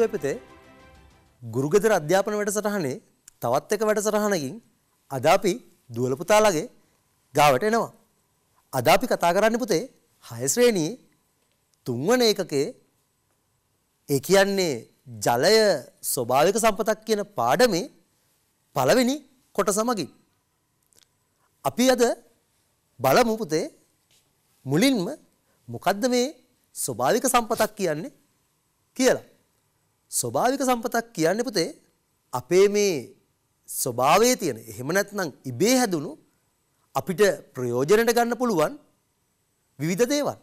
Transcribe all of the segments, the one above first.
ආණ්ඩුව වෙතේ ගුරුගෙදර අධ්‍යාපන වැඩසටහනේ තවත් එක වැඩසටහනකින් අද අපි දුවල පුතාලගේ ගාවට එනවා. අද අපි කතා කරන්න පුතේ හය ශ්‍රේණියේ තුන්වන ඒකකේ ඒ කියන්නේ ජලය ස්වභාවික සම්පතක් කියන පාඩමේ පළවෙනි කොටස මගින්. අපි අද බලමු පුතේ මුලින්ම මොකද්ද මේ ස්වභාවික සම්පතක් කියන්නේ කියලා. ස්වභාවික සම්පතක් කියන්නේ පුතේ අපේ මේ ස්වභාවයේ තියෙන එහෙම නැත්නම් ඉබේ හැදුණු අපිට ප්‍රයෝජනට ගන්න පුළුවන් විවිධ දේවල්.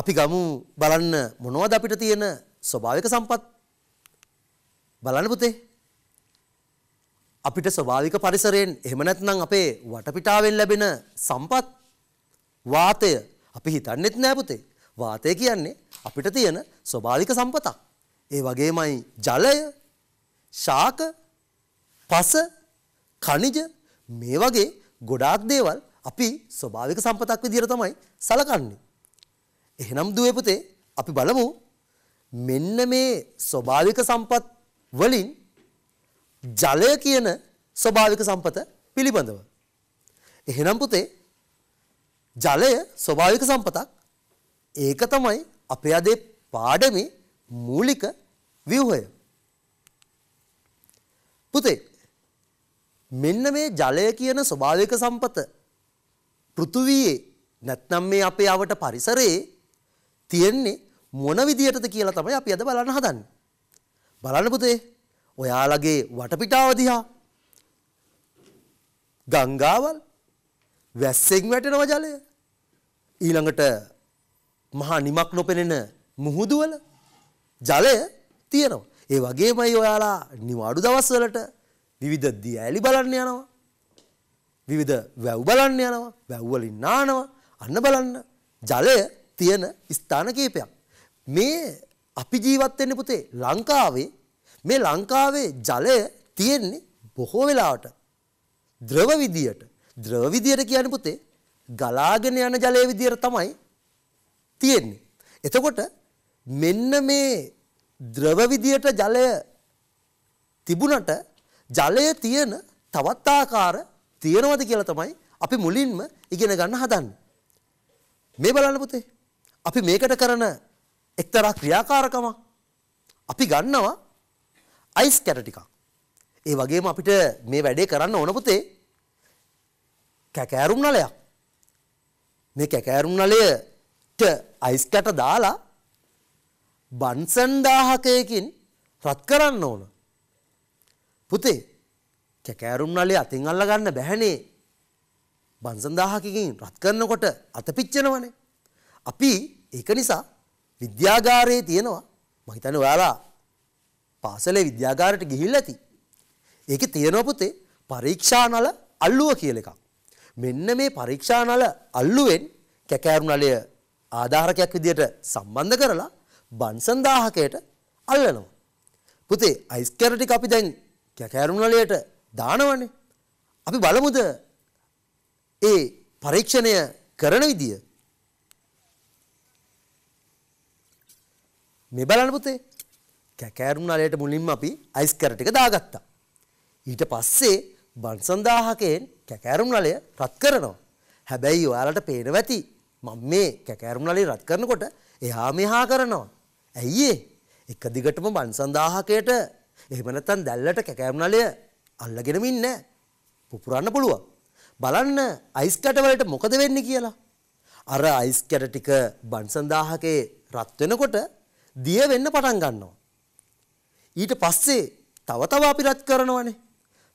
අපි ගමු බලන්න මොනවද අපිට තියෙන ස්වභාවික සම්පත් බලන්න පුතේ. අපිට ස්වභාවික පරිසරයෙන් එහෙම නැත්නම් අපේ වටපිටාවෙන් ලැබෙන සම්පත් වාතය අපි හිතන්නෙත් නෑ පුතේ. වාතය කියන්නේ අපිට තියෙන ස්වභාවික සම්පතක්. ඒ වගේමයි ජලය ශාක පස කනිජ මේ වගේ ගොඩාක් දේවල් අපි ස්වභාවික සම්පතක් විදිහට තමයි සලකන්නේ. එහෙනම් දුවේ පුතේ අපි බලමු මෙන්න මේ ස්වභාවික සම්පත් වලින් ජලය කියන ස්වභාවික සම්පත පිළිබඳව. එහෙනම් පුතේ ජලය ස්වභාවික සම්පතක් ඒක තමයි අපේ අදේ පාඩමේ මූලික ව්‍යුහය. පුතේ මෙන්න මේ ජලය කියන ස්වභාවික සම්පත පෘථුවියේ නැත්නම් මේ අපේ අවට පරිසරයේ තියෙන්නේ මොන විදියටද කියලා තමයි අපි අද බලන්න හදන්නේ. බලන්න පුතේ ඔයාලගේ වටපිටාව දිහා ගංගාවල් වැස්සෙන් වැටෙනව ජලය ඊළඟට මහා නිමක් නොපෙනෙන මුහුදුවල ජලය තියෙනවා. ඒ වගේමයි ඔයාලා නිවාඩු දවස්වලට විවිධ දිය ඇලි බලන්න යනවා. විවිධ වැව් බලන්න යනවා. වැව්වලින් නානවා. අන්න බලන්න ජලය තියෙන ස්ථාන කීපයක්. මේ අපි ජීවත් වෙන්නේ පුතේ ලංකාවේ මේ ලංකාවේ ජලය තියෙන්නේ බොහෝ වෙලාවට ද්‍රව විදියට. ද්‍රව විදියට කියන්නේ පුතේ ගලාගෙන යන ජලය විදියට තමයි තියෙන්නේ. එතකොට මෙන්න මේ ද්‍රව විදියට ජලය තිබුණට ජලය තියෙන තවත් ආකාර තියෙනවද කියලා තමයි අපි මුලින්ම ඉගෙන ගන්න හදන්නේ. මේ බලන්න පුතේ. අපි මේකට කරන එක්තරා ක්‍රියාකාරකම අපි ගන්නවා අයිස් කැට ටිකක්. ඒ වගේම අපිට මේ වැඩේ කරන්න ඕන පුතේ කැකෑරුම් නලයක්. මේ කැකෑරුම් නලයට අයිස් කැට දාලා බන්සන්දාහකයකින් රත් කරන්න ඕන. පුතේ කැකෑරුම් නලේ අතින් අල්ල ගන්න බැහැනේ. බන්සන්දාහකකින් රත් කරනකොට අතපිච්චනවනේ. අපි ඒක නිසා විද්‍යාගාරයේ තියෙනවා මහිතන ඔයාලා පාසලේ විද්‍යාගාරයට ගිහිල් ඇති. ඒක තියෙනවා පුතේ පරීක්ෂානල අල්ලුව කියල එකක්. මෙන්න මේ පරීක්ෂානල අල්ලුවෙන් කැකෑරුම් නලය ආධාරකයක් විදියට සම්බන්ධ කරලා බන්සන් දාහකයට අල්ලනවා. පුතේ අයිස් කැර ටික අපි දැන් කැකෑරුණලයට දානවනේ. අපි බලමුද ඒ පරීක්ෂණය කරන විදිය. මේ බලන්න පුතේ කැකෑරුණලයට මුලින්ම අපි අයිස් කැර ටික දාගත්තා. ඊට පස්සේ බන්සන්දාහකයෙන් කැකෑරුම්නලය රත් කරනවා. හැබැයි ඔයාලට පේනවැති මං මේ කැකෑරුම්නලේ රත් කරනකොට එහා මෙහා කරනවා. ඇයි එක දිගටම මන්සන්දාහකයට එහෙම නැත්නම් දැල්ලට කැකෑම් නලය අල්ලගෙනම ඉන්නේ පුපුරන්න පුළුවන්. බලන්න අයිස් කැට වලට මොකද වෙන්නේ කියලා. අර අයිස් කැට ටික බන්සන්දාහකේ රත් වෙනකොට දිය වෙන්න පටන් ගන්නවා. ඊට පස්සේ තව තව අපි රත් කරනවනේ.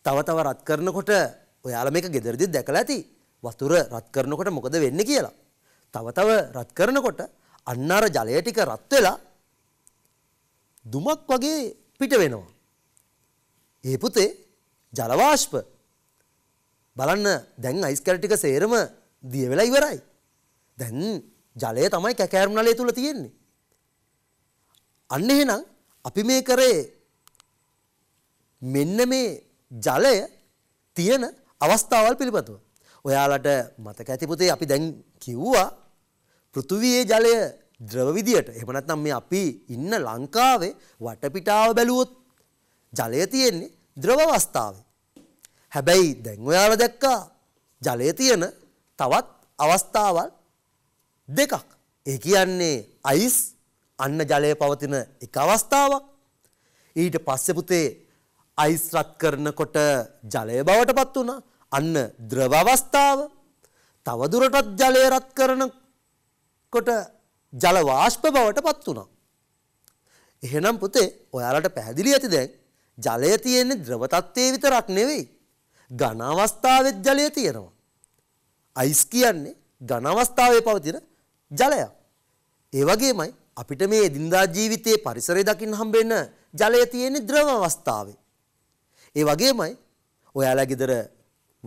තව තව රත් කරනකොට ඔයාලා මේක gederදි දැකලා ඇති. වතුර රත් කරනකොට මොකද වෙන්නේ කියලා. තව තව රත් කරනකොට අන්න අර ජලය ටික රත් වෙලා දුමක් වගේ පිට වෙනවා. ඒ පුතේ ජල වාෂ්ප බලන්න දැන් අයිස් කැල ටික සේරම දිය වෙලා ඉවරයි. දැන් ජලය තමයි කැකෑරුම් නලය තුල තියෙන්නේ. අන්න එහෙනම් අපි මේ කරේ මෙන්න මේ ජලය තියෙන අවස්ථාවල් පිළිබඳව. ඔයාලට මතක ඇති පුතේ අපි දැන් කිව්වා පෘථුවියේ ජලය ද්‍රව විදියට එහෙම නැත්නම් මේ අපි ඉන්න ලංකාවේ වටපිටාව බැලුවොත් ජලය තියෙන්නේ ද්‍රව අවස්ථාවේ. හැබැයි දැන් ඔයාලා දැක්කා ජලය තියෙන තවත් අවස්ථාවල් දෙකක්. ඒ කියන්නේ අයිස් අන්න ජලය පවතින එක අවස්ථාවක්. ඊට පස්සේ පුතේ අයිස් රත් කරනකොට ජලය බවට පත් වුණා. අන්න ද්‍රව අවස්ථාව. තව දුරටත් ජලය රත් කරන කොට ජලවාශ්ප බවට පත් වුණා. එහෙනම් පුතේ ඔයාලට පැහැදිලි ඇති දැන් ජලය තියෙන්නේ ද්‍රවතත්වය විතරක් නෙවෙයි. ඝන අවස්ථාවෙත් ජලය තියෙනවා. අයිස් කියන්නේ ඝන අවස්ථාවේ පවතින ජලයක්. ඒ වගේමයි අපිට මේ එදිනදා ජීවිතයේ පරිසරය දකින්න හම්බෙන්න ජලය තියෙන්නේ ද්‍රව අවස්ථාවේ. ඒ වගේමයි ඔයාලා ගෙදර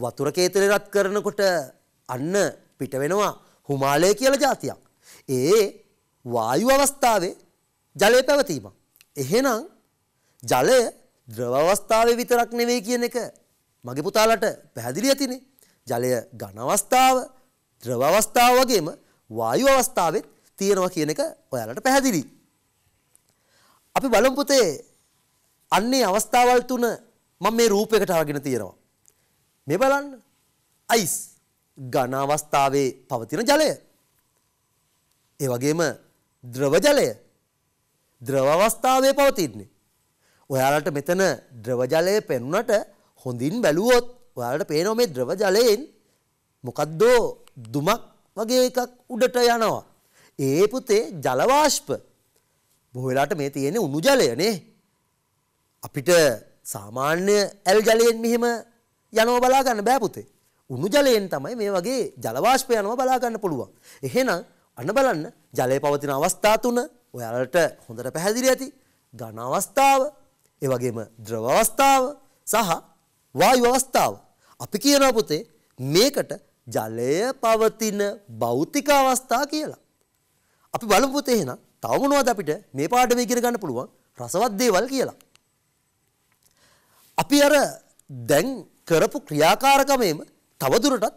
වතුර කේතලේ රත් කරනකොට අන්න පිට වෙනවා හුමාලය කියලා જાතියක්. ඒ වායු අවස්ථාවේ ජලය පැවතීම. එහෙනම් ජලය ද්‍රව අවස්ථාවේ විතරක් නෙවෙයි කියන එක මගේ පුතාලට පැහැදිලි ඇතිනේ. ජලය ඝන අවස්ථාව, ද්‍රව අවස්ථාව වගේම වායු අවස්ථාවෙත් තියෙනවා කියන එක ඔයාලට පැහැදිලි. අපි බලමු පුතේ අන්නේ අවස්ථාවල් තුන මම මේ රූපයකට අරගෙන තියෙනවා. මේ බලන්න. අයිස් ඝන අවස්ථාවේ පවතින ජලය ඒ වගේම ද්‍රව ජලය ද්‍රව අවස්ථාවේ පවතින්නේ. ඔයාලට මෙතන ද්‍රව ජලය පෙනුනට හොඳින් බැලුවොත් ඔයාලට පේනවා මේ ද්‍රව ජලයෙන් මොකද්ද දුමක් වගේ එකක් උඩට යනවා. ඒ පුතේ ජල වාෂ්ප. බොහෝ වෙලාවට මේ තියෙන්නේ උණු ජලය නේ. අපිට සාමාන්‍ය ඇල් ජලයෙන් මෙහෙම යනවා බලා ගන්න බෑ පුතේ. උණු ජලයෙන් තමයි මේ වගේ ජල වාෂ්ප යනවා බලා ගන්න පුළුවන්. එහෙනම් අන්න බලන්න ජලය පවතින අවස්ථා තුන ඔයාලට හොඳට පැහැදිලි ඇති ඝන අවස්ථාව ඒ වගේම ද්‍රව අවස්ථාව සහ වායු අවස්ථාව අපි කියනවා පුතේ මේකට ජලය පවතින භෞතික අවස්ථා කියලා. අපි බලමු පුතේ එහෙනම් තව මොනවද අපිට මේ පාඩමේ ඉගෙන ගන්න පුළුවන් රසවත් දේවල් කියලා. අපි අර දැන් කරපු ක්‍රියාකාරකමේම තවදුරටත්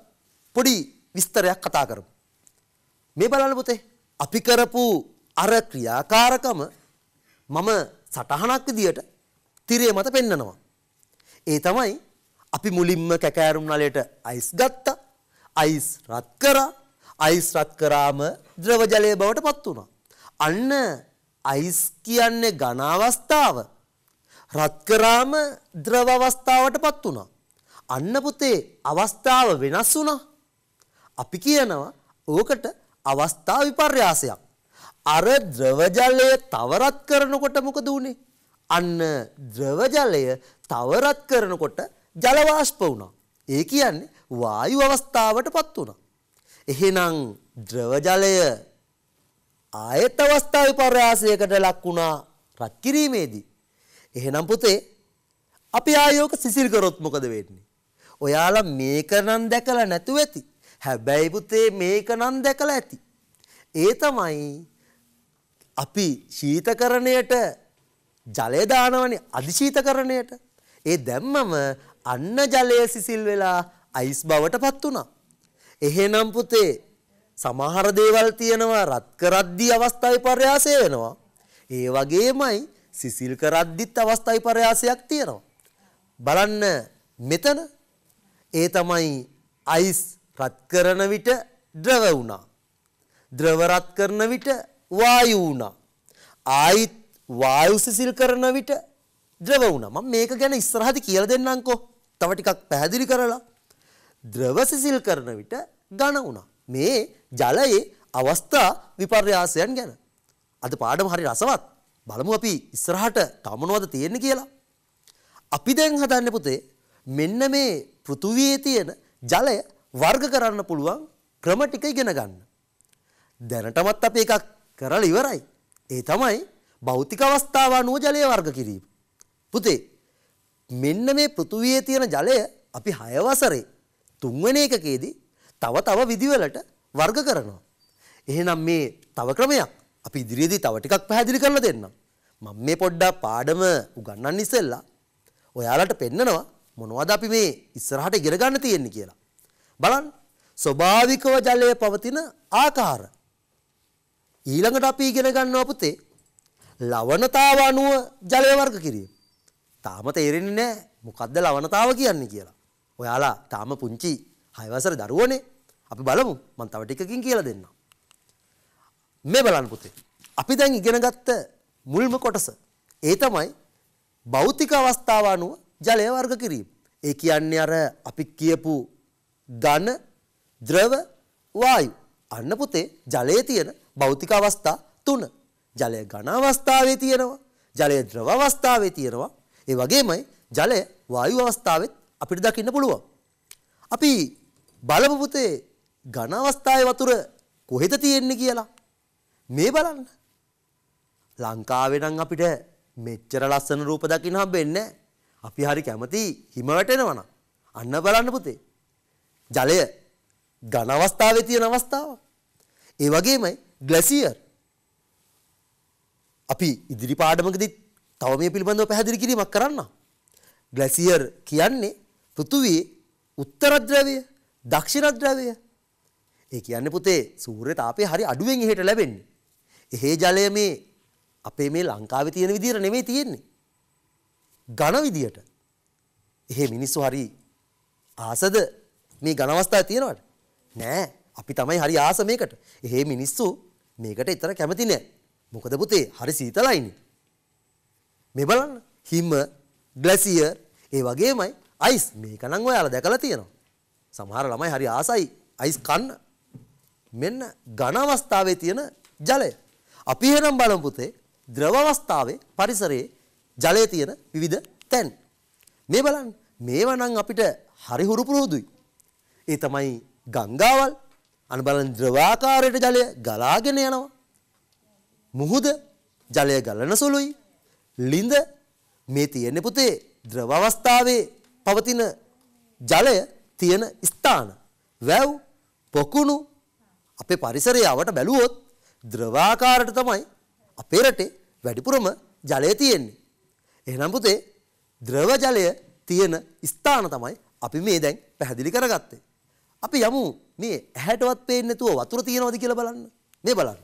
පොඩි විස්තරයක් කතා කරමු. මේ බලන්න පුතේ අපි කරපු අර ක්‍රියාකාරකම මම සටහනක් විදියට තිරේ මත පෙන්නනවා. ඒ තමයි අපි මුලින්ම කැකෑරුම් නලයට අයිස් ගත්තා. අයිස් රත් කරා. අයිස් රත් කරාම ද්‍රව ජලය බවට පත් වුණා. අන්න අයිස් කියන්නේ ඝන අවස්ථාව. රත් කරාම ද්‍රව අවස්ථාවට පත් වුණා. අන්න පුතේ අවස්ථාව වෙනස් වුණා. අපි කියනවා ඕකට අවස්ථා විපර්යාසයක්. අර ද්‍රව ජලය තවරත් කරනකොට මොකද වුනේ? අන්න ද්‍රව ජලය තවරත් කරනකොට ජල වාෂ්ප වුණා. ඒ කියන්නේ වායු අවස්ථාවටපත් වුණා. එහෙනම් ද්‍රව ජලය ආයත අවස්ථා විපර්යාසයකට ලක් වුණා රත් කිරීමේදී. එහෙනම් පුතේ අපි ආයෝක සිසිල් කරොත් මොකද වෙන්නේ? ඔයාලා මේක නම් දැකලා නැතුව ඇති. හැබැයි පුතේ මේක නම් දැකලා ඇති. ඒ තමයි අපි ශීතකරණයට ජලය දානවනේ අධිශීතකරණයට. ඒ දැම්මම අන්න ජලය සිසිල් වෙලා අයිස් බවටපත් වුණා. එහෙනම් පුතේ සමහර දේවල් තියෙනවා රත් කරද්දී අවස්ථාවේ පරයාසය වෙනවා. ඒ වගේමයි සිසිල් කරද්දිත් අවස්ථාවේ පරයාසයක් තියෙනවා. බලන්න මෙතන ඒ තමයි අයිස් රත් කරන විට ද්‍රව වුණා. ද්‍රව රත් කරන විට වායු වුණා. ආයිත් වායු සිසිල් කරන විට ද්‍රව වුණා. මම මේක ගැන ඉස්සරහදී කියලා දෙන්නම්කෝ. තව ටිකක් පැහැදිලි කරලා. ද්‍රව සිසිල් කරන විට ඝන වුණා. මේ ජලයේ අවස්ථා විපර්යාසයන් ගැන. අද පාඩම හරි රසවත්. බලමු අපි ඉස්සරහට තව මොනවද තියෙන්නේ කියලා. අපි දැන් හදන්නේ පුතේ මෙන්න මේ පෘථුවියේ තියෙන ජලය වර්ග කරන්න පුළුවන් ක්‍රම ටික ඉගෙන ගන්න. දැනටමත් අපි එකක් කරලා ඉවරයි. ඒ තමයි භෞතික අවස්ථාව අනුව ජලය වර්ග කිරීම. පුතේ මෙන්න මේ පෘථුවියේ තියෙන ජලය අපි 6 වසරේ තුන්වෙනි එකකේදී තව තව විදිවලට වර්ග කරනවා. එහෙනම් මේ තව ක්‍රමයක් අපි ඉදිරියේදී තව ටිකක් පැහැදිලි කරලා දෙන්නම්. මම මේ පොඩ්ඩක් පාඩම උගන්වන්න ඉස්සෙල්ලා ඔයාලට පෙන්නනවා මොනවද අපි මේ ඉස්සරහට ඉගෙන ගන්න තියෙන්නේ කියලා. බලන්න ස්වභාවිකව ජලය පවතින ආකාර. ඊළඟට අපි ඉගෙන ගන්නවා පුතේ ලවණතාව අනුව ජලය වර්ග කිරීම. තාම තේරෙන්නේ නැහැ මොකද්ද ලවණතාව කියන්නේ කියලා. ඔයාලා තාම පුංචි 6 වසර දරුවනේ. අපි බලමු මම තව ටිකකින් කියලා දෙන්නම්. මේ බලන්න පුතේ. අපි දැන් ඉගෙන ගත්ත මුල්ම කොටස ඒ තමයි භෞතික අවස්ථාව අනුව ජලය වර්ග කිරීම. ඒ කියන්නේ අර අපි කියපු ඝන, ද්‍රව, වායු. අන්න පුතේ ජලයේ තියෙන භෞතික අවස්ථා තුන. ජලය ඝන අවස්ථාවේ තියෙනවා. ජලය ද්‍රව අවස්ථාවේ තියෙනවා. ඒ වගේමයි ජලය වායු අවස්ථාවෙත් අපිට දකින්න පුළුවන්. අපි බලමු පුතේ ඝන අවස්ථාවේ වතුර කොහෙද තියෙන්නේ කියලා. මේ බලන්න. ලංකාවේ නම් අපිට මෙච්චර ලස්සන රූප දකින්න හම්බෙන්නේ අපි හරි කැමති හිම වැටෙනවා අන්න බලන්න පුතේ. ජලය ඝන අවස්ථාවේ තියෙන අවස්ථාව. ඒ වගේමයි ග්ලැසියර්. අපි ඉදිරි පාඩමකදී තව මේ පිළිබඳව පැහැදිලි කිරීමක් කරන්න. ග්ලැසියර් කියන්නේ පෘථුවියේ උත්තර ද්‍රවය, දක්ෂිණ ද්‍රවය. ඒ කියන්නේ පුතේ සූර්ය තාපය හරි අඩුවෙන් එහෙට ලැබෙන්නේ. එහේ ජලය මේ අපේ මේ ලංකාවේ තියෙන විදිහට නෙමෙයි තියෙන්නේ. ඝන විදියට. එහේ මිනිස්සු හරි ආසද මේ ඝන අවස්ථා තියෙනවද? නෑ. අපි තමයි හරි ආස මේකට. එහෙ මිනිස්සු මේකට ඊතර කැමති නෑ. මොකද පුතේ හරි සීතලයිනේ. මේ බලන්න. හිම, ග්ලැසියර් ඒ වගේමයි අයිස් මේක නම් ඔයාලා දැකලා තියෙනවා. සමහර ළමයි හරි ආසයි අයිස් කන්න. මෙන්න ඝන අවස්ථාවේ තියෙන ජලය. අපි එහෙනම් බලමු පුතේ ද්‍රව අවස්ථාවේ පරිසරයේ ජලයේ තියෙන විවිධ තැන්. මේ බලන්න මේවා නම් අපිට හරි හුරු පුරුදුයි. ඒ තමයි ගංගාවල් අන බලන් ද්‍රවාකාරයට ජලය ගලාගෙන යනවා. මුහුද ජලය ගලන සුළුයි. ලිඳ මේ තියෙන පුතේ ද්‍රව අවස්ථාවේ පවතින ජලය තියෙන ස්ථාන වැව් පොකුණු අපේ පරිසරය අවට බැලුවොත් ද්‍රවාකාරයට තමයි අපේ රටේ වැඩිපුරම ජලය තියෙන්නේ. එහෙනම් පුතේ ද්‍රව ජලය තියෙන ස්ථාන තමයි අපි මේ දැන් පැහැදිලි කරගත්තේ. අපි යමු මේ ඇහැටවත් පේන්නේ නැතුව වතුර තියෙනවද කියලා බලන්න. මේ බලන්න.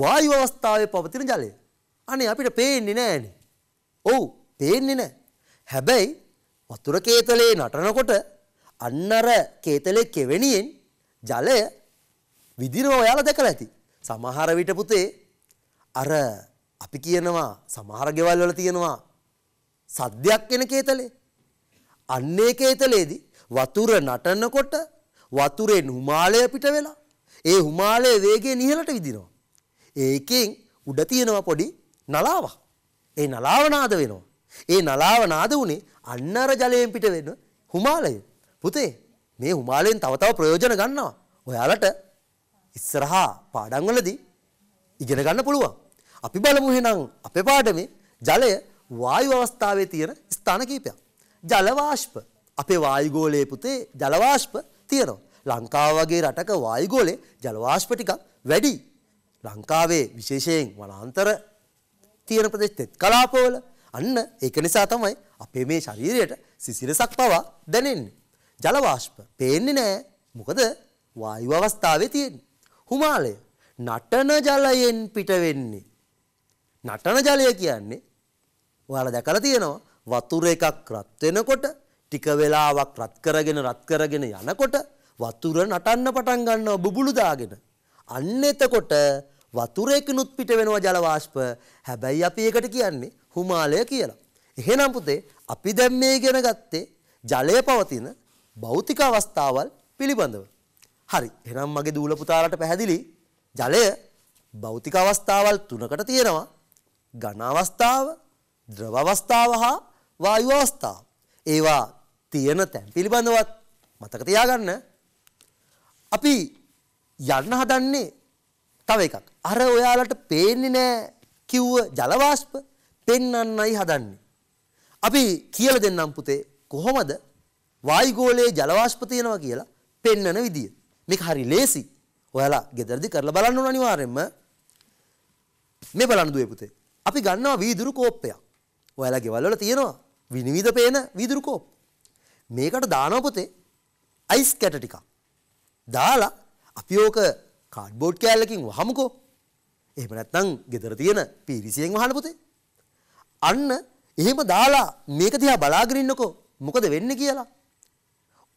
වායු අවස්ථාවේ පවතින ජලය. අනේ අපිට පේන්නේ නැහනේ. ඔව් පේන්නේ නැහැ. හැබැයි වතුර කේතලේ නටනකොට අන්නර කේතලේ කෙවෙනියෙන් ජලය විදිරව ඔයාලා දැකලා ඇති. සමහර විට පුතේ අර අපි කියනවා සමහර ගෙවල් වල තියෙනවා සද්දයක් එන කේතලේ. අන්නේ කේතලේදී වතුර නටනකොට වතුරෙන් හුමාලය පිට වෙලා ඒ හුමාලයේ වේගයෙන් ඉහළට විදිනවා. ඒකෙන් උඩ තියෙනවා පොඩි නලාවක්. ඒ නලාව නාද වෙනවා. ඒ නලාව නාද උනේ අන්න අර ජලයෙන් පිට වෙන හුමාලය. පුතේ මේ හුමාලයෙන් තව තව ප්‍රයෝජන ගන්නවා. ඔයාලට ඉස්සරහා පාඩම් වලදී ඉගෙන ගන්න පුළුවන්. අපි බලමු එහෙනම් අපේ පාඩමේ ජලය වායු අවස්ථාවේ තියෙන ස්ථාන කිහිපයක්. ජල වාෂ්ප අපේ වායුගෝලයේ පුතේ ජලවාෂ්ප තියෙනවා. ලංකාව වගේ රටක වායුගෝලේ ජලවාෂ්ප ටිකක් වැඩි. ලංකාවේ විශේෂයෙන් වනාන්තර තියෙන ප්‍රදේශ තෙත් කලාපවල අන්න ඒක නිසා තමයි අපේ මේ ශරීරයට සිසිලසක් පවා දැනෙන්නේ. ජලවාෂ්ප පේන්නේ නෑ. මොකද වායු අවස්ථාවේ තියෙන්නේ. හුමාලය නටන ජලයෙන් පිට වෙන්නේ. නටන ජලය කියන්නේ ඔයාලා දැකලා තියෙනවා වතුර එකක් රත් වෙනකොට ටික වෙලාවක් රත් කරගෙන රත් කරගෙන යනකොට වතුර නටන්න පටන් ගන්නවා බුබුලු දාගෙන. අන්න එතකොට වතුරේකිනුත් පිට වෙනවා ජල වාෂ්ප. හැබැයි අපි ඒකට කියන්නේ හුමාලය කියලා. එහෙනම් පුතේ අපි දැන් මේ ඉගෙන ගත්තේ ජලය පවතින භෞතික අවස්ථාවල් පිළිබඳව. හරි. එහෙනම් මගේ දූල පුතාලට පැහැදිලි ජලය භෞතික අවස්ථාවල් තුනකට තියෙනවා. ඝන අවස්ථාව, ද්‍රව අවස්ථාව හා වායු අවස්ථාව. ඒවා තියෙන තැන් පිළිබඳවත් මතක තියාගන්න. අපි යන්න හදන්නේ තව එකක්. අර ඔයාලට පේන්නේ නෑ කිව්ව ජලවාෂ්ප පෙන්වන්නයි හදන්නේ. අපි කියලා දෙන්නම් පුතේ කොහොමද වායුගෝලයේ ජලවාෂ්ප තියෙනවා කියලා පෙන්වන විදිය. මේක හරි ලේසි. ඔයාලා ගෙදරදි කරලා බලන්න ඕන අනිවාර්යෙන්ම. මේ බලන්න දුවේ පුතේ. අපි ගන්නවා වීදුරු කෝප්පයක්. ඔයාලා ගෙවල් වල තියෙනවා විනිවිද පේන වීදුරු කෝප්ප. මේකට දානපොතේ අයිස් කැට ටිකක් දාලා අපි ඕක කාඩ්බෝඩ් කෑල්ලකින් වහමුකෝ එහෙම නැත්නම් ගෙදර තියෙන පීරිසියෙන් වහන්න පුතේ අන්න එහෙම දාලා මේක දිහා බලාගෙන ඉන්නකෝ මොකද වෙන්නේ කියලා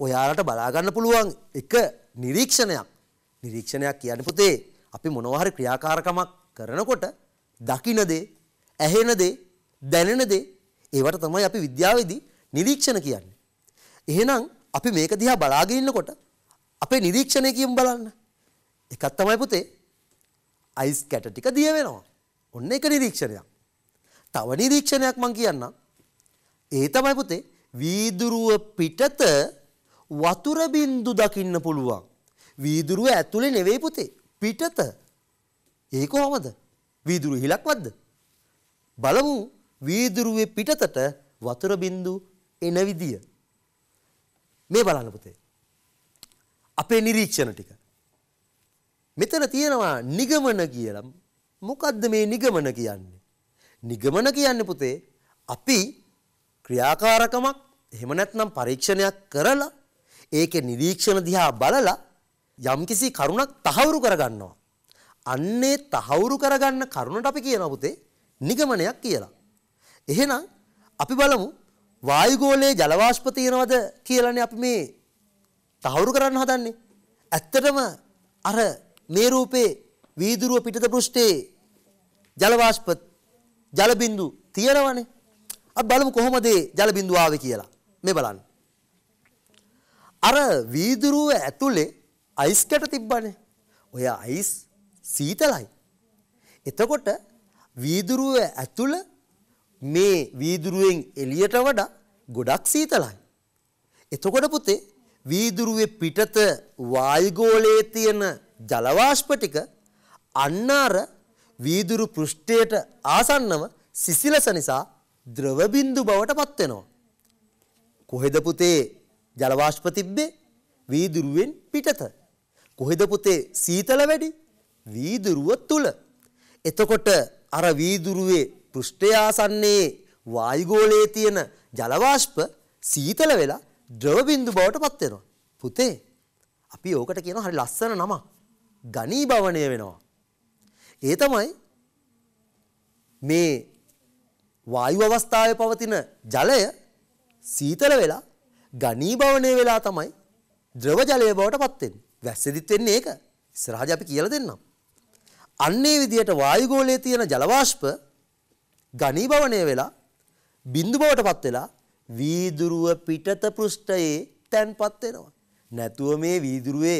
ඔයාලට බලා ගන්න පුළුවන් එක නිරීක්ෂණයක් නිරීක්ෂණයක් කියන්නේ පුතේ අපි මොනවා හරි ක්‍රියාකාරකමක් කරනකොට දකින දේ ඇහෙන දේ දැනෙන දේ ඒවට තමයි අපි විද්‍යාවේදී නිරීක්ෂණ කියන්නේ එහෙනම් අපි මේක දිහා බලාගෙන ඉන්නකොට අපේ නිරීක්ෂණය කියමු බලන්න. එකක් තමයි පුතේ අයිස් කැට ටික දිය වෙනවා. ඔන්න එක නිරීක්ෂණයක්. තව නිරීක්ෂණයක් මම කියන්නම්. ඒ තමයි පුතේ වීදුරුව පිටත වතුර බින්දු දකින්න පුළුවන්. වීදුරුව ඇතුලේ නෙවෙයි පුතේ පිටත. ඒ කොහමද? වීදුරුව හිලක් වද්ද? බලමු වීදුරුවේ පිටතට වතුර බින්දු එන විදිය. මේ බලන්න පුතේ. අපේ නිරීක්ෂණ ටික. මෙතන තියෙනවා නිගමන කියලා. මොකද්ද මේ නිගමන කියන්නේ? නිගමන කියන්නේ පුතේ අපි ක්‍රියාකාරකමක් එහෙම නැත්නම් පරීක්ෂණයක් කරලා ඒකේ නිරීක්ෂණ දිහා බලලා යම්කිසි කරුණක් තහවුරු කරගන්නවා. අන්නේ තහවුරු කරගන්න කරුණට අපි කියනවා පුතේ නිගමනයක් කියලා. එහෙනම් අපි බලමු වායුගෝලයේ ජලවාෂ්ප තියෙනවද කියලානේ අපි මේ තහවුරු කරන්න හදන්නේ. ඇත්තටම අර මේ රූපේ වීදුරුව පිටත පෘෂ්ඨයේ ජලවාෂ්ප ජල බිඳු තියෙනවනේ. අපි බලමු කොහොමද ඒ ජල බිඳුව ආවේ කියලා. මේ බලන්න. අර වීදුරුව ඇතුලේ අයිස් කැට තිබ්බනේ. ඔය අයිස් සීතලයි. එතකොට වීදුරුව ඇතුළ මේ වීදුරුවෙන් එළියට වඩා ගොඩක් සීතලයි. එතකොට පුතේ වීදුරුවේ පිටත වායුගෝලයේ තියෙන ජලවාෂ්ප ටික අන්න අර වීදුරු පෘෂ්ඨයට ආසන්නව සිසිලස නිසා ද්‍රව බිඳු බවට පත් වෙනවා. කොහෙද පුතේ ජලවාෂ්ප තිබ්බේ? වීදුරුවෙන් පිටත. කොහෙද පුතේ සීතල වැඩි? වීදුරුව තුල. එතකොට අර වීදුරුවේ පෘෂ්ඨය ආසන්නයේ වායුගෝලයේ තියෙන ජල වාෂ්ප සීතල වෙලා ද්‍රව බිඳු බවට පත් වෙනවා. පුතේ අපි ඕකට කියනවා හරි ලස්සන නමක්. ඝනීභවණය වෙනවා. ඒ තමයි මේ වායු අවස්ථාවේ පවතින ජලය සීතල වෙලා ඝනීභවණය වෙලා තමයි ද්‍රව ජලය බවට පත් වෙන්නේ. වැස්සෙදිත් වෙන්නේ ඒක. ඉස්සරහදී අපි කියලා දෙන්නම්. අන්නේ විදියට වායු ගෝලයේ තියෙන ජල වාෂ්ප ගනීභවනය වෙලා බිඳු බවට පත් වෙලා වීදුරුව පිටත පෘෂ්ඨයේ තැන්පත් වෙනවා. නැතුව මේ වීදුරුවේ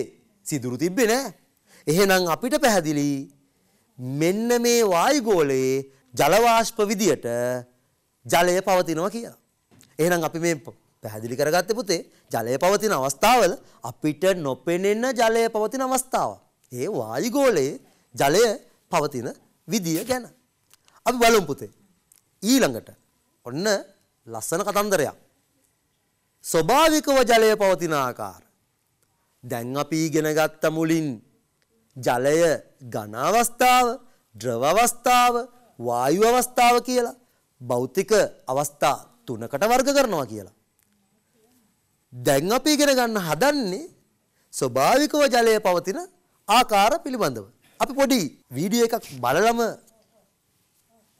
සිදුරු තිබ්බේ නෑ. එහෙනම් අපිට පැහැදිලි මෙන්න මේ වායුගෝලයේ ජලවාෂ්ප විදියට ජලය පවතිනවා කියලා. එහෙනම් අපි මේ පැහැදිලි කරගත්තේ පුතේ ජලය පවතින අවස්ථාවල අපිට නොපෙනෙන ජලය පවතින අවස්ථාව. ඒ වායුගෝලයේ ජලය පවතින විදිය ගැන. අපි බලමු පුතේ. ඊළඟට ඔන්න ලස්සන කතන්දරයක්. ස්වභාවිකව ජලය පවතින ආකාර. දැන් අපි ඉගෙන ගත්ත මුලින් ජලය ඝන අවස්ථාව, ද්‍රව අවස්ථාව, වායු අවස්ථාව කියලා භෞතික අවස්ථා තුනකට වර්ග කරනවා කියලා. දැන් අපි ඉගෙන ගන්න හදන්නේ ස්වභාවිකව ජලය පවතින ආකාර පිළිබඳව. අපි පොඩි වීඩියෝ එකක් බලලම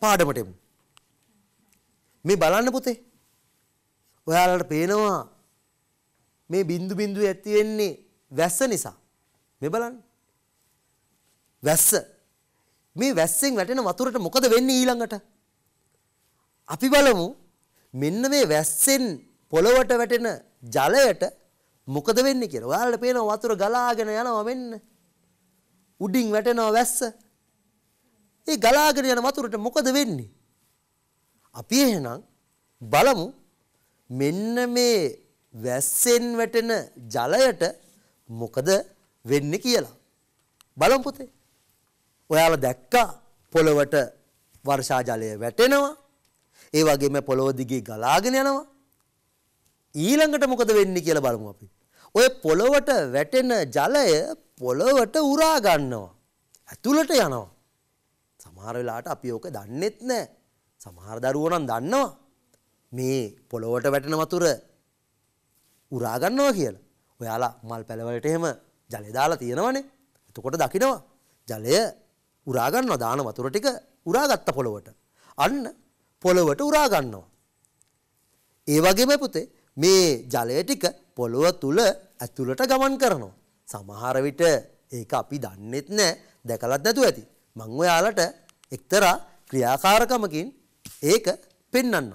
පාඩමට එමු. මේ බලන්න පුතේ. ඔයාලට පේනවා මේ බින්දු බින්දු ඇති වෙන්නේ වැස්ස නිසා. මේ බලන්න. වැස්ස. මේ වැස්සෙන් වැටෙන වතුරට මොකද වෙන්නේ ඊළඟට? අපි බලමු මෙන්න මේ වැස්සෙන් පොළොවට වැටෙන ජලයට මොකද වෙන්නේ කියලා. ඔයාලට පේනවා වතුර ගලාගෙන යනවා මෙන්න. උඩින් වැටෙනවා වැස්ස. ඒ ගලාගෙන යන වතුරට මොකද වෙන්නේ? අපි එහෙනම් බලමු මෙන්න මේ වැස්සෙන් වැටෙන ජලයට මොකද වෙන්නේ කියලා. බලමු පුතේ. ඔයාලා දැක්කා පොළවට වර්ෂා ජලය වැටෙනවා. ඒ වගේම පොළොව දිගේ ගලාගෙන යනවා. ඊළඟට මොකද වෙන්නේ කියලා බලමු අපි. ඔය පොළොවට වැටෙන ජලය පොළොවට උරා ගන්නවා. ඇතුළට යනවා. සමහර වෙලාවට අපි ඕක දන්නෙත් නැහැ. සමහර දරුවෝ නම් දන්නවා මේ පොළොවට වැටෙන වතුර උරා ගන්නවා කියලා. ඔයාලා මල් පැලවලට එහෙම ජලය දාලා තියෙනවනේ. එතකොට දකිනවා ජලය උරා ගන්නවා දාන වතුර ටික උරා ගත්ත පොළොවට. අන්න පොළොවට උරා ගන්නවා. ඒ වගේම පුතේ මේ ජලය ටික පොළොව තුල ඇතුළට ගමන් කරනවා. සමහර විට ඒක අපි දන්නෙත් නෑ දැකලත් නැතුව ඇති. මං ඔයාලට එක්තරා ක්‍රියාකාරකමකින් ඒක පෙන්වන්න.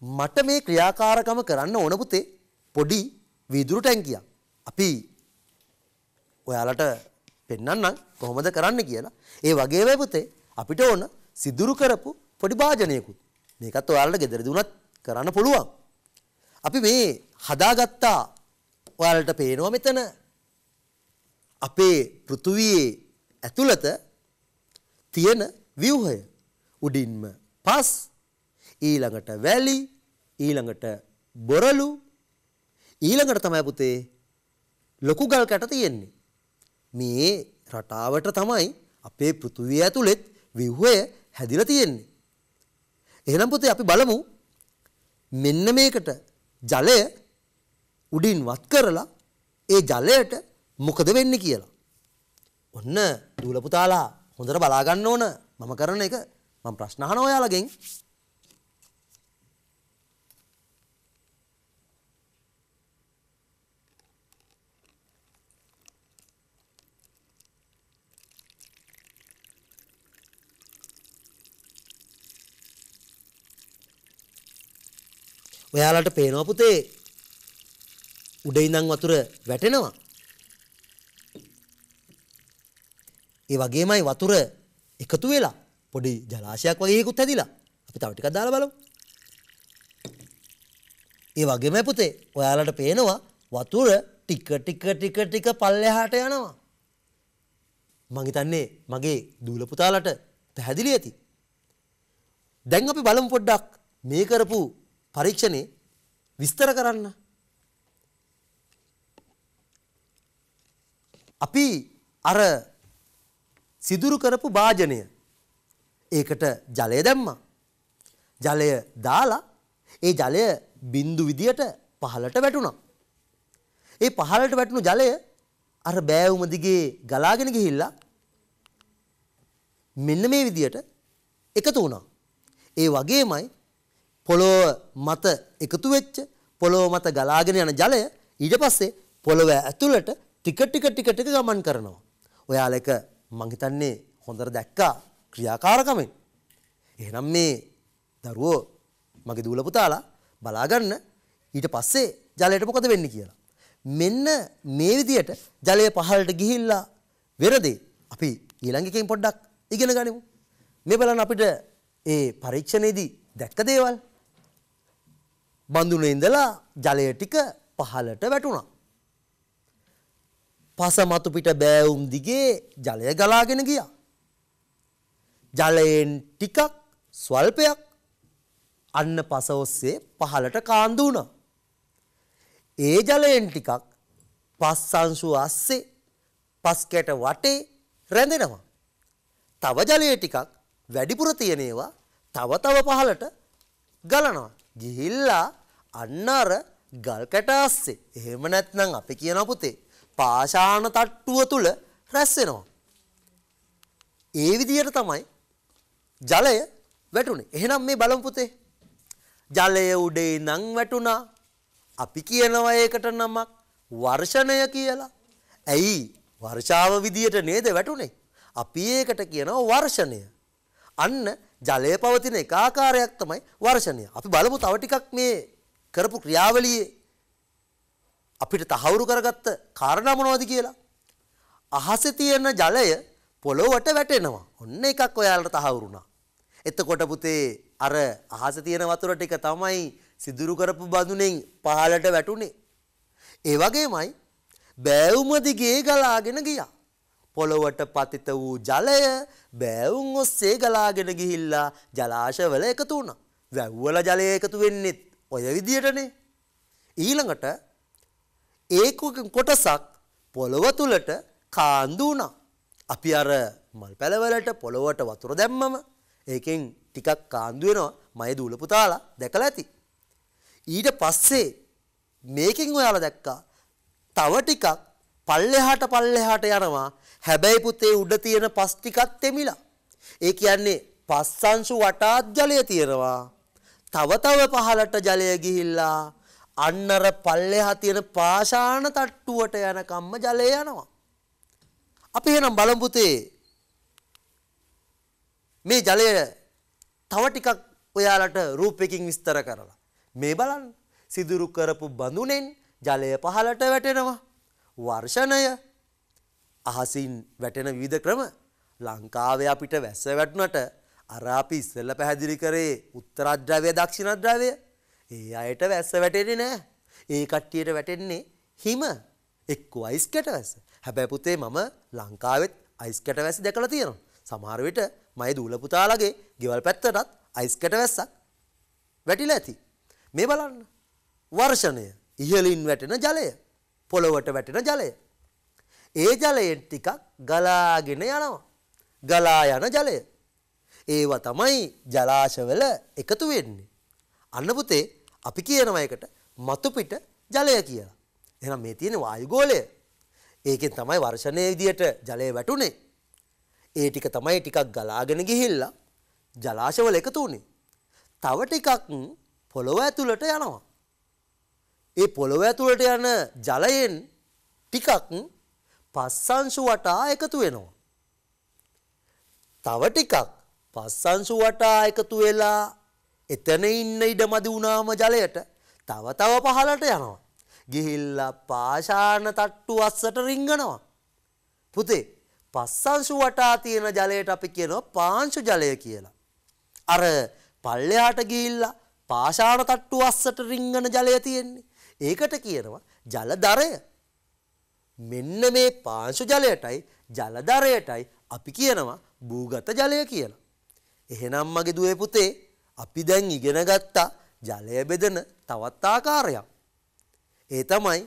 මට මේ ක්‍රියාකාරකම කරන්න ඕන පුතේ පොඩි වීදුරු ටැංකියක්. අපි ඔයාලට පෙන්වන්නම් කොහොමද කරන්න කියලා. ඒ වගේ වෙයි පුතේ අපිට ඕන සිදුරු කරපු පොඩි භාජනයකුත්. මේකත් ඔයාලට ගෙදරදී උනත් කරන්න පුළුවන්. අපි මේ හදාගත්තා ඔයාලට පේනවා මෙතන අපේ පෘථුවියේ ඇතුළත තියෙන ව්‍යුහය. උඩින්ම පස් ඊළඟට වැලි ඊළඟට බොරලු ඊළඟට තමයි පුතේ ලොකු ගල් කැට තියෙන්නේ. මේ රටාවට තමයි අපේ පෘථුවිය ඇතුළෙත් විව්හය හැදිලා තියෙන්නේ. එහෙනම් පුතේ අපි බලමු මෙන්න මේකට ජලය උඩින් වත් කරලා ඒ ජලයට මොකද වෙන්නේ කියලා. ඔන්න දූලපුතාලා හොඳට බලාගන්න ඕන මම කරන එක මම ප්‍රශ්න අහනවා ඔයාලගෙන්. ඔයාලට පේනවා පුතේ උඩ ඉඳන් වතුර වැටෙනවා. ඒ වගේමයි වතුර එකතු වෙලා පොඩි ජලාශයක් වගේකුත් හැදිලා අපි තවටිකක් දාල බලමු. ඒ වගේම පුතේ ඔයාලට පේනවා වතුර ටික ටික ටික ටික පල්ලෙහාට යනවා. මං හිතන්නේ මගේ දූල පුතාලට පැහැදිලි ඇති. දැන් අපි බලමු පොඩ්ඩක් මේ කරපු පරීක්ෂණේ විස්තර කරන්න. අපි අර සිදුරු කරපු භාජනය ඒකට ජලය දැම්මා. ජලය දාලා ඒ ජලය බින්දු විදියට පහලට වැටුණා. ඒ පහලට වැටුණු ජලය අර බෑවුම දිගේ ගලාගෙන ගිහිල්ලා මෙන්න මේ විදියට එකතු වුණා. ඒ වගේමයි පොළොව මත එකතු වෙච්ච පොළොව මත ගලාගෙන යන ජලය ඊට පස්සේ පොළොව ඇතුළට ටික ටික ටික ටික ගමන් කරනවා. ඔයාලා එක මං හිතන්නේ හොඳට දැක්කා. ක්‍රියාකාරකමෙන්. එහෙනම් මේ දරුවෝ මගේ දූල පුතාලා බලාගන්න ඊට පස්සේ ජලයට මොකද වෙන්නේ කියලා. මෙන්න මේ විදියට ජලය පහළට ගිහිල්ලා වෙරදේ අපි ඊළඟ එකෙන් පොඩ්ඩක් ඉගෙන ගනිමු. මේ බලන්න අපිට ඒ පරීක්ෂණයේදී දැක්ක දේවල් බඳුන ඉඳලා ජලය ටික පහළට වැටුණා. පස මතු පිට බෑවුම් දිගේ ජලය ගලාගෙන ගියා. ජලයෙන් ටිකක් ස්වල්පයක් අන්න පස ඔස්සේ පහළට කාන්දු වුණා. ඒ ජලයෙන් ටිකක් පස් අංශුව අස්සේ පස් කැට වටේ රැඳෙනවා. තව ජලයේ ටිකක් වැඩිපුර තියෙන ඒවා තව තව පහළට ගලනවා. ගිහිල්ලා අන්න අර ගල් කැට අස්සේ. එහෙම නැත්නම් අපි කියන පුතේ පාෂාණ තට්ටුව තුල රැස් වෙනවා. ඒ විදිහට තමයි ජලය වැටුනේ. එහෙනම් මේ බලමු පුතේ. ජලය උඩේ ඉඳන් වැටුණා. අපි කියනවා ඒකට නමක් වර්ෂණය කියලා. ඇයි? වර්ෂාව විදියට නේද වැටුනේ? අපි ඒකට කියනවා වර්ෂණය. අන්න ජලය පවතින එක ආකාරයක් තමයි වර්ෂණය. අපි බලමු තව ටිකක් මේ කරපු ක්‍රියාවලියේ අපිට තහවුරු කරගත්ත කාරණා මොනවද කියලා. අහසේ තියෙන ජලය පොළොවට වැටෙනවා. ඔන්න එකක් ඔයාලට තහවුරුණා. එතකොට පුතේ අර අහස තියෙන වතුර ටික තමයි සිදුරු කරපු බඳුනෙන් පහළට වැටුනේ. ඒ වගේමයි බෑවුම දිගේ ගලාගෙන ගියා. පොළොවට පතිත වූ ජලය බෑවුම් ඔස්සේ ගලාගෙන ගිහිල්ලා ජලාශවල එකතු වුණා. වැව්වල ජලය එකතු වෙන්නෙත් ඔය විදියටනේ. ඊළඟට ඒක කොටසක් පොළොව තුලට කාන්දු වුණා. අපි අර මල් පැලවලට පොළොවට වතුර දැම්මම ඒකෙන් ටිකක් කාන්දු වෙනවා මය දූල පුතාලා දැකලා ඇති. ඊට පස්සේ මේකෙන් ඔයාලා දැක්කා තව ටිකක් පල්ලෙහාට පල්ලෙහාට යනවා හැබැයි පුතේ උඩ තියෙන පස් ටිකක් තෙමිලා. ඒ කියන්නේ පස්සංශු වටාත් ජලය තියෙනවා. තව තව පහලට ජලය ගිහිල්ලා අන්නර පල්ලෙහා තියෙන පාෂාණ තට්ටුවට යනකම්ම ජලය යනවා. අපි එහෙනම් බලමු පුතේ මේ ජලය තව ටිකක් ඔයාලට රූපයකින් විස්තර කරලා. මේ බලන්න සිදුරු කරපු බඳුනෙන් ජලය පහලට වැටෙනවා. වර්ෂණය අහසින් වැටෙන විවිධ ක්‍රම ලංකාවේ අපිට වැස්ස වැටුණට අර අපි ඉස්සෙල්ල පැහැදිලි කරේ උත්තරද්‍රව්‍ය දක්ෂිණද්‍රව්‍ය ඒ අයට වැස්ස වැටෙන්නේ නෑ. ඒ කට්ටියට වැටෙන්නේ හිම එක්කෝ අයිස්කැට වැස්ස. හැබැයි පුතේ මම ලංකාවෙත් අයිස්කැට වැස්ස දැකලා තියෙනවා. සමහර විට මගේ දූල පුතාලගේ ගෙවල් පැත්තටත් අයිස් කැටවැස්සක් වැටිලා ඇති. මේ බලන්න. වර්ෂණය ඉහළින් වැටෙන ජලය පොළොවට වැටෙන ජලය. ඒ ජලයෙන් ටිකක් ගලාගෙන යනවා. ගලා යන ජලය. ඒවා තමයි ජලාශවල එකතු වෙන්නේ. අන්න පුතේ අපි කියනවා එකට මතුපිට ජලය කියලා. එහෙනම් මේ තියෙන වායුගෝලය. ඒකෙන් තමයි වර්ෂණයේ විදියට ජලය වැටුනේ. ඒ ටික තමයි ටිකක් ගලාගෙන ගිහිල්ලා ජලාශවල එකතු වුණේ. තව ටිකක් පොළොව ඇතුළට යනවා. ඒ පොළොව ඇතුළට යන ජලයෙන් ටිකක් පස්සංශු වටා එකතු වෙනවා. තව ටිකක් පස්සංශු වටා එකතු වෙලා එතන ඉන්න ඉඩමදි වුණාම ජලයට තව තව පහළට යනවා. ගිහිල්ලා පාෂාණ තට්ටු අස්සට රිංගනවා. පුතේ පස්සංශු වටා තියෙන ජලයට අපි කියනවා පාංශු ජලය කියලා. අර පල්ලෙහාට ගිහිල්ලා පාෂාණ තට්ටු අස්සට රිංගන ජලය තියෙන්නේ. ඒකට කියනවා ජලදරය. මෙන්න මේ පාංශු ජලයටයි ජලදරයටයි අපි කියනවා භූගත ජලය කියලා. එහෙනම් මගේ දුවේ පුතේ අපි දැන් ඉගෙන ගත්තා ජලය බෙදෙන තවත් ආකාරයක්. ඒ තමයි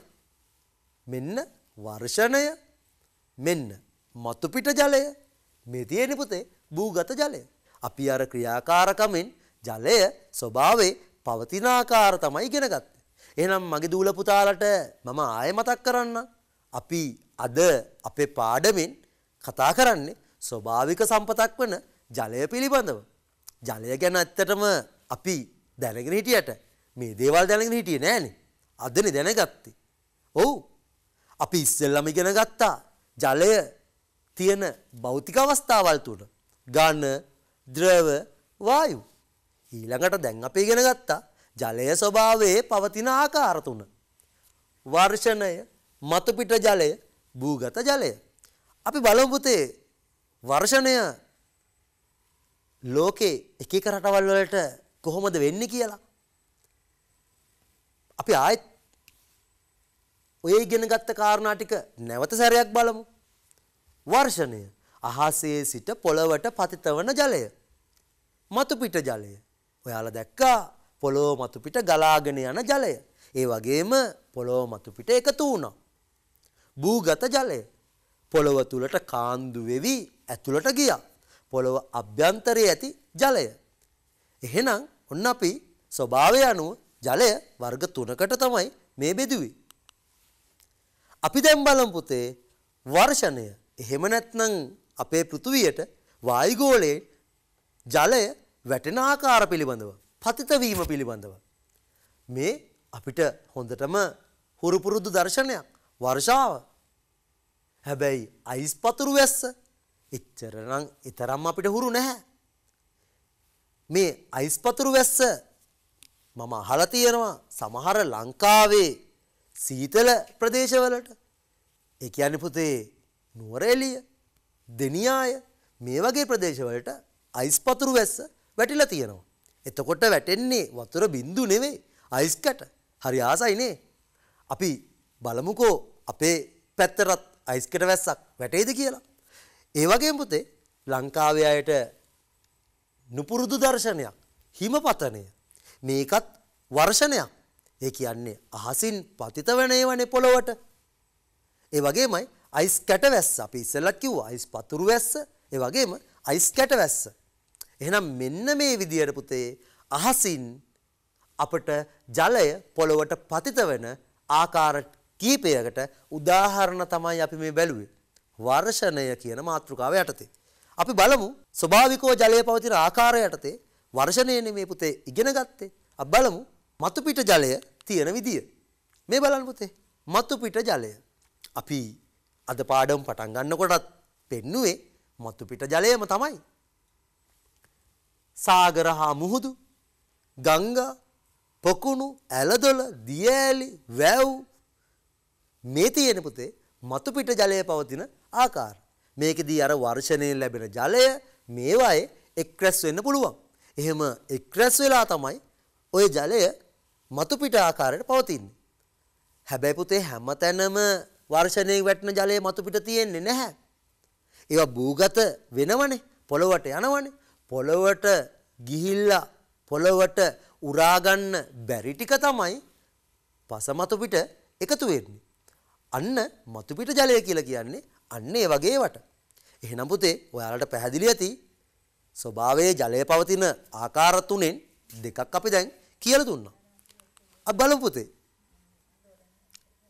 මෙන්න වර්ෂණය මෙන්න මතුපිට ජලය මේ තියෙන පුතේ භූගත ජලය. අපි අර ක්‍රියාකාරකමෙන් ජලය ස්වභාවේ පවතින ආකාර තමයි ඉගෙන ගත්තේ. එහෙනම් මගේ දූල පුතාලට මම ආයෙ මතක් කරන්න. අපි අද අපේ පාඩමෙන් කතා කරන්නේ ස්වභාවික සම්පතක් වන ජලය පිළිබඳව. ජලය ගැන ඇත්තටම අපි දැනගෙන හිටියට මේ දේවල් දැනගෙන හිටියේ නෑනේ. අදනේ දැනගත්තේ. ඔව්. අපි ඉස්සෙල්ලම ඉගෙන ගත්තා. ජලය තියෙන භෞතික අවස්ථාවල් තුන ඝන ද්‍රව වායු ඊළඟට දැන් අපි ඉගෙන ගත්තා ජලය ස්වභාවයේ පවතින ආකාර තුන වර්ෂණය මතුපිට ජලය භූගත ජලය අපි බලමු පුතේ වර්ෂණය ලෝකේ එක එක රටවල් වලට කොහොමද වෙන්නේ කියලා අපි ආයෙත් ඔය ඉගෙන ගත්ත කාරණා ටික නැවත සැරයක් බලමු වර්ෂණය අහසේ සිට පොළවට පතිත වන ජලය. මතුපිට ජලය. ඔයාලා දැක්කා පොළොව මතුපිට ගලාගෙන යන ජලය. ඒ වගේම පොළොව මතුපිට එකතු වුණා. භූගත ජලය. පොළොව තුළට කාන්දු වෙවි ඇතුළට ගියා. පොළොව අභ්‍යන්තරයේ ඇති ජලය. එහෙනම් ඔන්න අපි ස්වභාවය අනුව ජලය වර්ග තුනකට තමයි මේ බෙදුවේ. අපි දැන් බලමු පුතේ වර්ෂණය එහෙම නැත්නම් අපේ පෘථුවියට වායුගෝලයේ ජලය වැටෙන ආකාර පිළිබඳව පතිත වීම පිළිබඳව මේ අපිට හොඳටම හුරු පුරුදු දර්ශනයක් වර්ෂාව හැබැයි අයිස් පතුරු වැස්ස එච්චරනම් ඊතරම් අපිට හුරු නැහැ මේ අයිස් පතුරු වැස්ස මම අහලා තියෙනවා සමහර ලංකාවේ සීතල ප්‍රදේශවලට ඒ කියන්නේ පුතේ නුවරඑලිය දෙනියාය මේ වගේ ප්‍රදේශවලට අයිස් පතුරු වැස්ස වැටිලා තියෙනවා. එතකොට වැටෙන්නේ වතුර බින්දු නෙවෙයි අයිස්කට. හරි ආසයිනේ. අපි බලමුකෝ අපේ පැත්තරත් අයිස්කට වැස්සක් වැටේද කියලා. ඒ වගේම පුතේ ලංකාවේ අයට නුපුරුදු දර්ශනයක් හිමපතනය. මේකත් වර්ෂණයක්. ඒ කියන්නේ අහසින් පතිත වෙන ඒවනේ පොළොවට. ඒ වගේමයි අයිස් කැටවැස්ස අපි ඉස්සෙල්ලත් කිව්වා අයිස් පතුරු වැස්ස ඒ වගේම අයිස් කැටවැස්ස. එහෙනම් මෙන්න මේ විදියට පුතේ අහසින් අපට ජලය පොළොවට පතිත වෙන ආකාර කීපයකට උදාහරණ තමයි අපි මේ බැලුවේ. වර්ෂණය කියන මාතෘකාව යටතේ. අපි බලමු ස්වභාවිකව ජලය පවතින ආකාරය යටතේ වර්ෂණයනේ මේ පුතේ ඉගෙන ගත්තේ. අපි බලමු මතු පිට ජලය තියෙන විදිය. මේ බලන්න පුතේ. මතු පිට ජලය. අපි අද පාඩම් පටන් ගන්නකොටත් පෙන්නුවේ මතුපිට ජලයම තමයි. සාගර හා මුහුදු ගංගා පොකුණු ඇලදොල දියඇලි වැව් මේ තියෙන පුතේ මතුපිට ජලය පවතින ආකාර. මේකෙදී අර වර්ෂණයෙන් ලැබෙන ජලය මේවායේ එක්රැස් වෙන්න පුළුවන්. එහෙම එක්රැස් වෙලා තමයි ඔය ජලය මතුපිට ආකාරයට පවතින්නේ. හැබැයි පුතේ හැමතැනම වර්ෂණයෙන් වැටෙන ජලය මතු පිට තියෙන්නේ නැහැ. ඒවා භූගත වෙනවනේ. පොළොවට යනවනේ. පොළොවට ගිහිල්ලා පොළොවට උරා ගන්න බැරි ටික තමයි පස මතු පිට එකතු වෙන්නේ. අන්න මතු පිට ජලය කියලා කියන්නේ අන්න ඒ වගේ වට. එහෙනම් පුතේ ඔයාලට පැහැදිලි ඇති ස්වභාවයේ ජලය පවතින ආකාර තුනෙන් දෙකක් අපි දැන් කියලා දුන්නා. අපි බලමු පුතේ.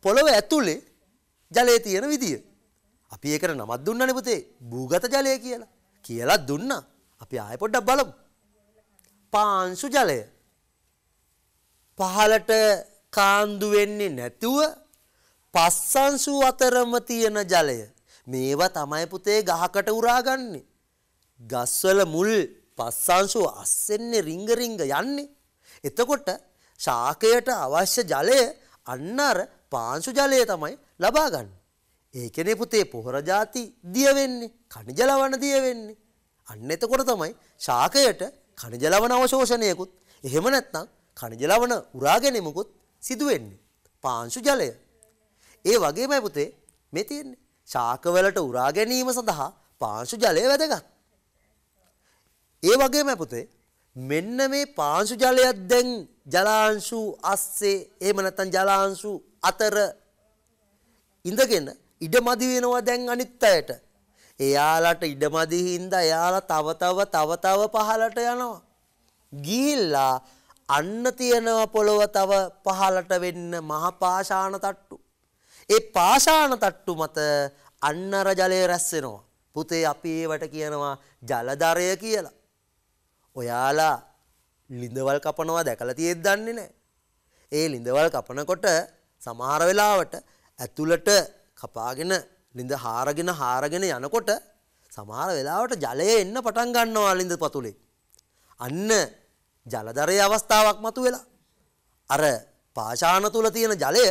පොළොව ඇතුලේ ජලය තියෙන විදිය. අපි ඒකට නමත් දුන්නනේ පුතේ භූගත ජලය කියලා. කියලා දුන්නා. අපි ආයෙ පොඩ්ඩක් බලමු. පාංශු ජලය. පහලට කාන්දු වෙන්නේ නැතුව පස්සංශු අතරම තියෙන ජලය. මේවා තමයි පුතේ ගහකට උරාගන්නේ. ගස්වල මුල් පස්සංශු අස්සෙන්නේ රිංග රිංග යන්නේ. එතකොට ශාකයට අවශ්‍ය ජලය අන්න අර පාංශු ජලය තමයි ලබා ගන්න. ඒකනේ පුතේ පොහොර ಜಾති දිය වෙන්නේ, කණිජ ලවණ දිය වෙන්නේ. අන්න එතකොට තමයි ශාකයට කණිජ ලවණ අවශෝෂණයකුත්, එහෙම නැත්නම් කණිජ ලවණ උරා ගැනීමකුත් සිදු වෙන්නේ. පාංශු ජලය. ඒ වගේමයි පුතේ මේ තියෙන්නේ. ශාකවලට උරා ගැනීම සඳහා පාංශු ජලය වැදගත්. ඒ වගේමයි පුතේ මෙන්න මේ පාංශු ජලයක් දැන් ජලාංශු අස්සේ එහෙම නැත්නම් ජලාංශු අතර ඉඳගෙන ඉඩමදි වෙනවා දැන් අනිත් අයට. එයාලට ඉඩමදි හින්දා එයාලා තව තව තව තව පහලට යනවා. ගිහිල්ලා අන්න තියෙනව පොළොව තව පහලට වෙන්න මහා පාෂාණ තට්ටු. ඒ පාෂාණ තට්ටු මත අන්නර ජලය රැස් වෙනවා. පුතේ අපි ඒවට කියනවා ජලදරය කියලා. ඔයාලා ලිඳවල් කපනවා දැකලා තියෙද්දන්නේ නැහැ. ඒ ලිඳවල් කපනකොට සමහර වෙලාවට ඇතුළට කපාගෙන ලිඳ හාරගෙන හාරගෙන යනකොට සමහර වෙලාවට ජලය එන්න පටන් ගන්නවා ලිඳ පතුලේ. අන්න ජලදරයේ අවස්ථාවක් මතුවෙලා අර පාෂාණ තුල තියෙන ජලය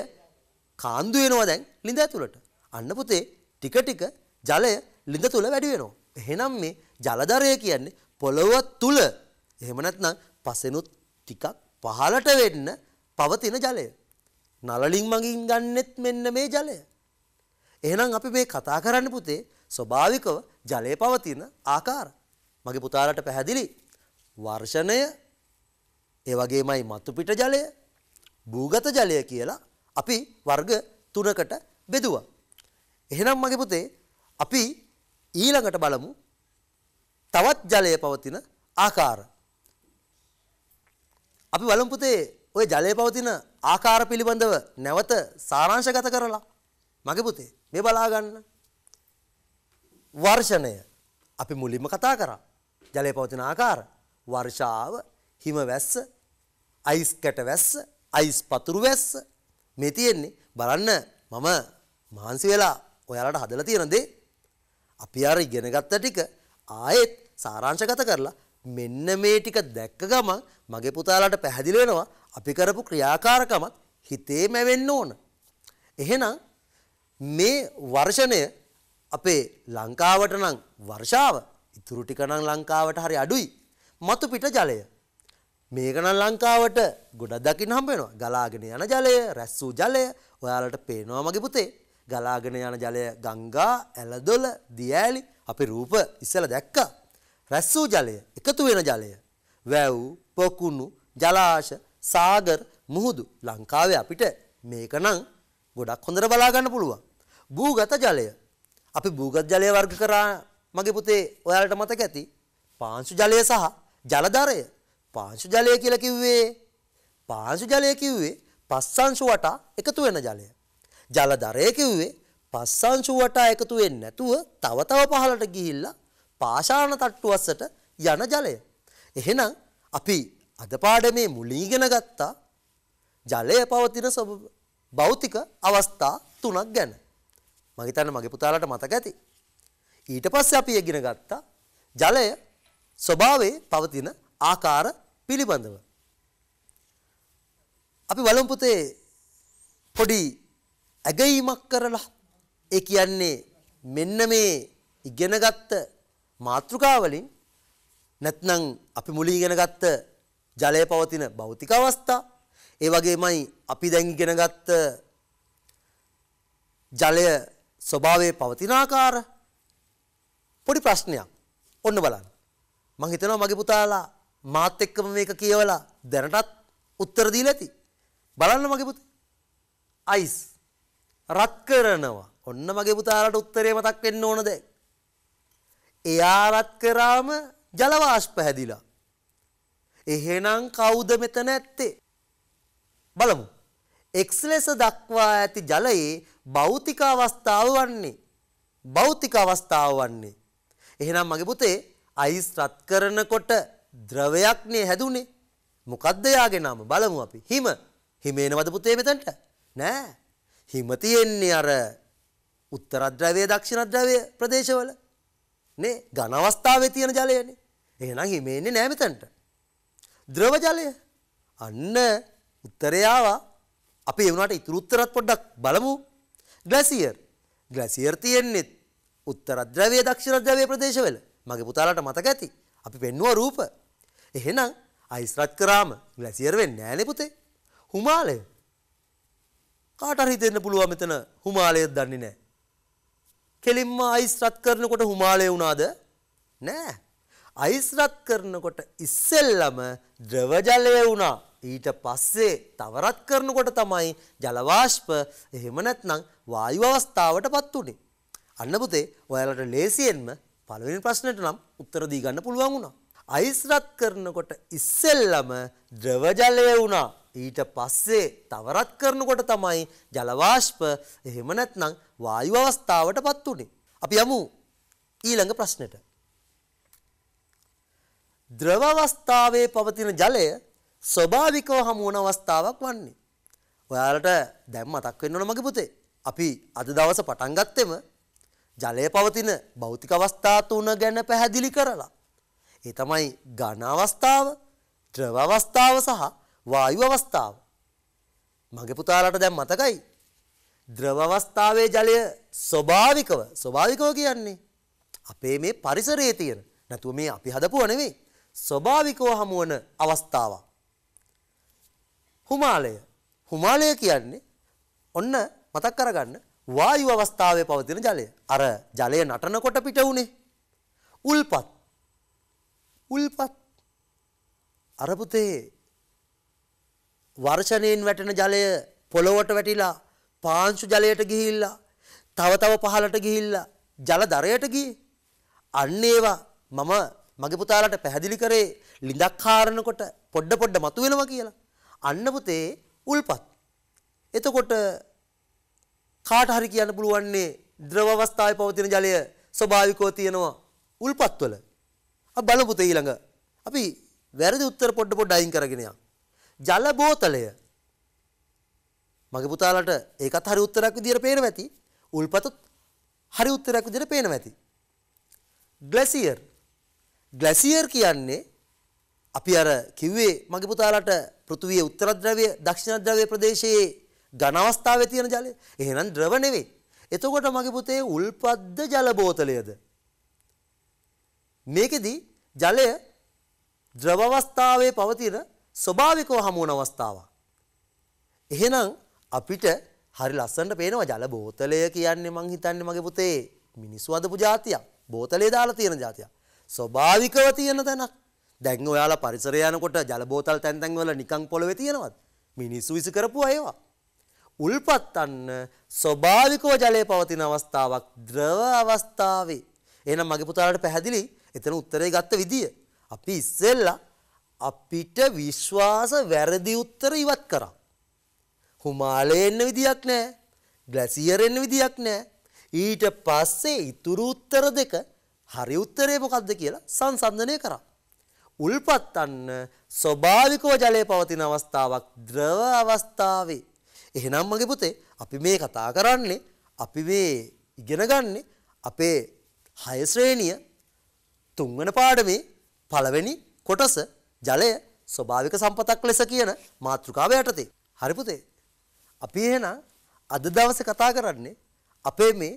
කාන්දු වෙනවා දැන් ලිඳ ඇතුළට. අන්න පුතේ ටික ටික ජලය ලිඳ තුල වැඩි වෙනවා. එහෙනම් මේ ජලදරය කියන්නේ පොළොව තුල එහෙම නැත්නම් පසෙනුත් ටිකක් පහළට වෙන්න පවතින ජලය. නලලින් මගින් ගන්නෙත් මෙන්න මේ ජලය. එහෙනම් අපි මේ කතා කරන්න පුතේ ස්වභාවිකව ජලය පවතින ආකාර. මගේ පුතාලට පැහැදිලි වර්ෂණය ඒ වගේමයි මතුපිට ජලය භූගත ජලය කියලා අපි වර්ග තුනකට බෙදුවා. එහෙනම් මගේ පුතේ අපි ඊළඟට බලමු තවත් ජලය පවතින ආකාර. අපි බලමු පුතේ ඔය ජලය පවතින ආකාර පිළිබඳව නැවත සාරාංශගත කරලා මගේ පුතේ මේ බලා ගන්න. වර්ෂණය අපි මුලින්ම කතා කරා. ජලය පවතින ආකාර වර්ෂාව, හිම වැස්ස, අයිස් කැට වැස්ස, අයිස් පතුරු වැස්ස මේ තියෙන්නේ බලන්න මම මහන්සි වෙලා ඔයාලට හදලා තියෙන දේ අපි අර ඉගෙන ගත්ත ටික ආයෙත් සාරාංශගත කරලා මෙන්න මේ ටික දැක්ක ගමන් මගේ පුතාලාට පැහැදිලි වෙනවා අපි කරපු ක්‍රියාකාරකමත් හිතේ මැවෙන්න ඕන. එහෙනම් මේ වර්ෂණය අපේ ලංකාවට නම් වර්ෂාව ඉතුරු ටික නම් ලංකාවට හරි අඩුයි. මතු පිට ජලය. මේක නම් ලංකාවට ගොඩක් දකින්න හම්බ වෙනවා. ගලාගෙන යන ජලය, රැස් වූ ජලය ඔයාලට පේනවා මගේ පුතේ. ගලාගෙන යන ජලය ගංගා, ඇලදොල, දියෑලි අපේ රූප ඉස්සලා දැක්කා. රැස් වූ ජලය, එකතු වෙන ජලය. වැව්, පොකුණු, ජලාශ සාගර් මුහුදු ලංකාවේ අපිට මේකනම් ගොඩක් හොඳට බලා ගන්න පුළුවන්. භූගත ජලය. අපි භූගත ජලය වර්ග කරා මගේ පුතේ ඔයාලට මතක ඇති. පාංශු ජලය සහ ජලධරය. පාංශු ජලය කියලා කිව්වේ පාංශු ජලය කිව්වේ පස්සංශු වටා එකතු වෙන ජලය. ජලධරය කිව්වේ පස්සංශු වටා එකතු වෙන්නේ නැතුව තව තව පහළට ගිහිල්ලා පාෂාණ තට්ටු අස්සට යන ජලය. එහෙනම් අපි අද පාඩමේ මුලින් ඉගෙන ගත්තා ජලය පවතින භෞතික අවස්ථා තුනක් ගැන. මම හිතන්නේ මගේ පුතාලාට මතක ඇති. ඊට පස්සේ අපි ඉගෙන ගත්තා ජලය ස්වභාවයේ පවතින ආකාර පිළිබඳව. අපි බලමු පුතේ පොඩි ඇගීමක් කරලා ඒ කියන්නේ මෙන්න මේ ඉගෙනගත්ත මාතෘකාවලින් නැත්නම් අපි මුලින් ඉගෙනගත්ත ජලය පවතින භෞතික අවස්ථා ඒ වගේමයි අපි දැන් ඉගෙනගත්ත ජලය ස්වභාවයේ පවතින ආකාර පොඩි ප්‍රශ්නයක් ඔන්න බලන්න මං හිතනවා මගේ පුතාලා මාත් එක්කම මේක කියවලා දැනටත් උත්තර දීලා ඇති බලන්න මගේ පුතේ අයිස් රත් කරනවා ඔන්න මගේ පුතාලාට උත්තරේ මතක් වෙන්න ඕන දැන් එයා රත් කරාම ජල වාෂ්ප හැදිලා එහෙනම් කවුද මෙතන ඇත්තේ? බලමු. x ලෙස දක්වා ඇති ජලයේ භෞතික අවස්ථාව වන්නේ භෞතික අවස්ථාව වන්නේ. එහෙනම් මගේ පුතේ අයිස් රත් කරනකොට ද්‍රවයක්නේ හැදුනේ. මොකද්ද යාගේ නම? බලමු අපි. හිම. හිම එනවද පුතේ මෙතනට? නෑ. හිම තියෙන්නේ අර උත්තර ද්‍රවය දක්ෂිණ ද්‍රවය ප්‍රදේශවල. නේ ඝන අවස්ථාවේ තියෙන ජලයනේ. එහෙනම් හිම එන්නේ නෑ මෙතනට. ද්‍රව ජලය. අන්න උත්තරය ආවා. අපි ඒ වුණාට ඉතුරු උත්තරත් පොඩ්ඩක් බලමු. ග්ලැසියර්. ග්ලැසියර් තියෙන්නේ උත්තර ද්‍රවයේ දක්ෂිණ ද්‍රවයේ ප්‍රදේශවල. මගේ පුතාලාට මතක ඇති. අපි පෙන්නුව රූප. එහෙනම් අයිස් රත් කරාම ග්ලැසියර් වෙන්නේ නැහැ නේ පුතේ. හුමාලය. කාට හරි හිතෙන්න පුළුවන් මෙතන හුමාලයක් දන්නේ නැහැ. කෙලින්ම අයිස් රත් කරනකොට හුමාලය වුණාද? නෑ. අයිස්රත් කරනකොට ඉස්සෙල්ලම ද්‍රව ජලය වුණා. ඊට පස්සේ තවරත් කරනකොට තමයි ජලවාෂ්ප එහෙම නැත්නම් වායු අවස්ථාවටපත් උනේ. අන්න පුතේ ඔයාලට ලේසියෙන්ම පළවෙනි ප්‍රශ්නෙට නම් උත්තර දී ගන්න පුළුවන් වුණා. අයිස්රත් කරනකොට ඉස්සෙල්ලම ද්‍රව ජලය වුණා. ඊට පස්සේ තවරත් කරනකොට තමයි ජලවාෂ්ප එහෙම නැත්නම් වායු අවස්ථාවටපත් උනේ. අපි යමු ඊළඟ ප්‍රශ්නෙට. ද්‍රව අවස්ථාවේ පවතින ජලය ස්වභාවිකව හමුවන අවස්ථාවක් වන්නේ. ඔයාලට දැන් මතක් වෙන්න ඕන මගේ පුතේ. අපි අද දවස පටන් ගත්තෙම ජලය පවතින භෞතික අවස්ථා තුන ගැන පැහැදිලි කරලා. ඒ තමයි ඝන අවස්ථාව, ද්‍රව අවස්ථාව සහ වායු අවස්ථාව. මගේ පුතාලාට දැන් මතකයි. ද්‍රව අවස්ථාවේ ජලය ස්වභාවිකව ස්වභාවිකව කියන්නේ අපේ මේ පරිසරයේ තියෙන නැතුව මේ අපි හදපුව නෙවෙයි ස්වභාවිකව හමුවන අවස්ථාවක්. හුමාලය. හුමාලය කියන්නේ ඔන්න මතක් කරගන්න වායු අවස්ථාවේ පවතින ජලය. අර ජලය නටනකොට පිට උනේ. උල්පත්. උල්පත්. අර පුතේ වර්ෂණයෙන් වැටෙන ජලය පොළොවට වැටිලා පාංශු ජලයට ගිහිල්ලා තව තව පහළට ගිහිල්ලා ජල දරයට ගියේ. අන්න ඒවා මම මගේ පුතාලට පැහැදිලි කරේ ලිඳක් කාරණකොට පොඩ පොඩ මතුවෙනවා කියලා. අන්න පුතේ උල්පත්. එතකොට කාට හරි කියන්න පුළුවන්නේ ද්‍රව අවස්ථාවේ පවතින ජලය ස්වභාවිකව තියෙනවා උල්පත්වල. අපි බලමු පුතේ ඊළඟ. අපි වැරදි උත්තර පොඩ පොඩ අයින් කරගෙන යමු. ජල බෝතලය මගේ පුතාලට ඒකත් හරි උත්තරයක් විදියට පේනවා ඇති. උල්පතත් හරි උත්තරයක් විදියට පේනවා ඇති. ග්ලැසියර් ග්ලැසියර් කියන්නේ අපි අර කිව්වේ මගේ පුතාලට පෘථුවිය උත්තරද්‍රවය දක්ෂිණද්‍රවය ප්‍රදේශයේ ඝන අවස්ථාවේ තියෙන ජලය. එහෙනම් ද්‍රව නෙවෙයි. එතකොට මගේ පුතේ උල්පද්ද ජල බෝතලයද? මේකෙදි ජලය ද්‍රව අවස්ථාවේ පවතින ස්වභාවිකව හමු වන අවස්ථාවක්. එහෙනම් අපිට හරි ලස්සනට පේනවා ජල බෝතලය කියන්නේ මං හිතන්නේ මගේ පුතේ මිනිස්සු අදපු જાතියක්. බෝතලේ දාලා තියෙන જાතියක්. ස්වභාවිකව තියෙන තැනක්. දැන් ඔයාලා පරිසරය යනකොට ජල බෝතල් තැන් තැන් වල නිකන් පොළවේ තියෙනවද? මිනිස්සු විසි කරපු ඒවා. උල්පත්න්න ස්වභාවිකව ජලය පවතින අවස්ථාවක් ද්‍රව අවස්ථාවේ. එහෙනම් මගේ පුතාලට පැහැදිලි එතන උත්තරේ ගත්ත විදිය. අපි ඉස්සෙල්ලා අපිට විශ්වාස වැරදි උත්තර ඉවත් කරා. හුමාලේ එන්න විදියක් නැහැ. ග්ලැසියර් එන්න විදියක් නැහැ. ඊට පස්සේ ඉතුරු උත්තර දෙක හරි උත්තරේ මොකක්ද කියලා සංසන්දනය කරා. උල්පත්වන්න ස්වභාවිකව ජලය පවතින අවස්ථාවක් ද්‍රව අවස්ථාවේ. එහෙනම් මගේ පුතේ අපි මේ කතා කරන්නේ අපි මේ ඉගෙන ගන්නේ අපේ හය ශ්‍රේණිය තුන්වන පාඩමේ පළවෙනි කොටස ජලය ස්වභාවික සම්පතක් ලෙස කියන මාතෘකාව යටතේ. හරි පුතේ. අපි එහෙනම් අද දවසේ කතා කරන්නේ අපේ මේ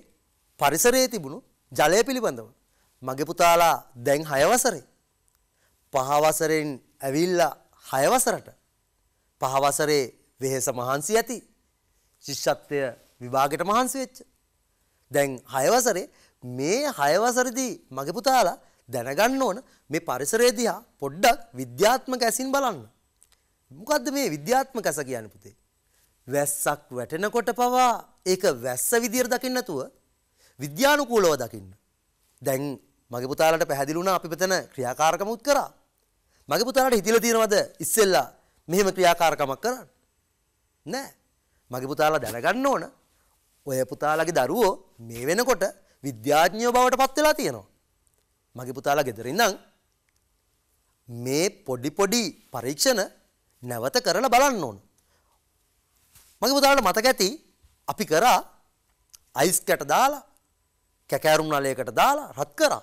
පරිසරයේ තිබුණු ජලය පිළිබඳව. මගේ පුතාලා දැන් 6 වසරේ. පහ වසරෙන් ඇවිල්ලා 6 වසරට. පහ වසරේ වෙහෙස මහන්සි ඇති. ශිෂ්‍යත්වය විභාගෙට මහන්සි වෙච්ච. දැන් 6 වසරේ මේ 6 වසරේදී මගේ පුතාලා දැනගන්න ඕන මේ පරිසරය දිහා පොඩ්ඩක් විද්‍යාත්මක ඇසින් බලන්න. මොකද්ද මේ විද්‍යාත්මක ඇස කියන්නේ පුතේ? වැස්සක් වැටෙනකොට පවා ඒක වැස්ස විදියට දකින්න නැතුව විද්‍යානුකූලව දකින්න. දැන් මගේ පුතාලට පැහැදිලි වුණා අපි මෙතන ක්‍රියාකාරකම උත් කරා. මගේ පුතාලට හිතිලා තියෙනවද ඉස්සෙල්ලා මෙහෙම ක්‍රියාකාරකමක් කරන්න? නෑ. මගේ පුතාලා දැනගන්න ඕන ඔය පුතාලගේ දරුවෝ මේ වෙනකොට විද්‍යාඥයෝ බවට පත් වෙලා තියෙනවා. මගේ පුතාලා ගෙදර ඉඳන් මේ පොඩි පොඩි පරීක්ෂණ නැවත කරලා බලන්න ඕන. මගේ පුතාලට මතක ඇති අපි කරා අයිස් කැට දාලා කැකෑරුම් නලයකට දාලා රත් කරා.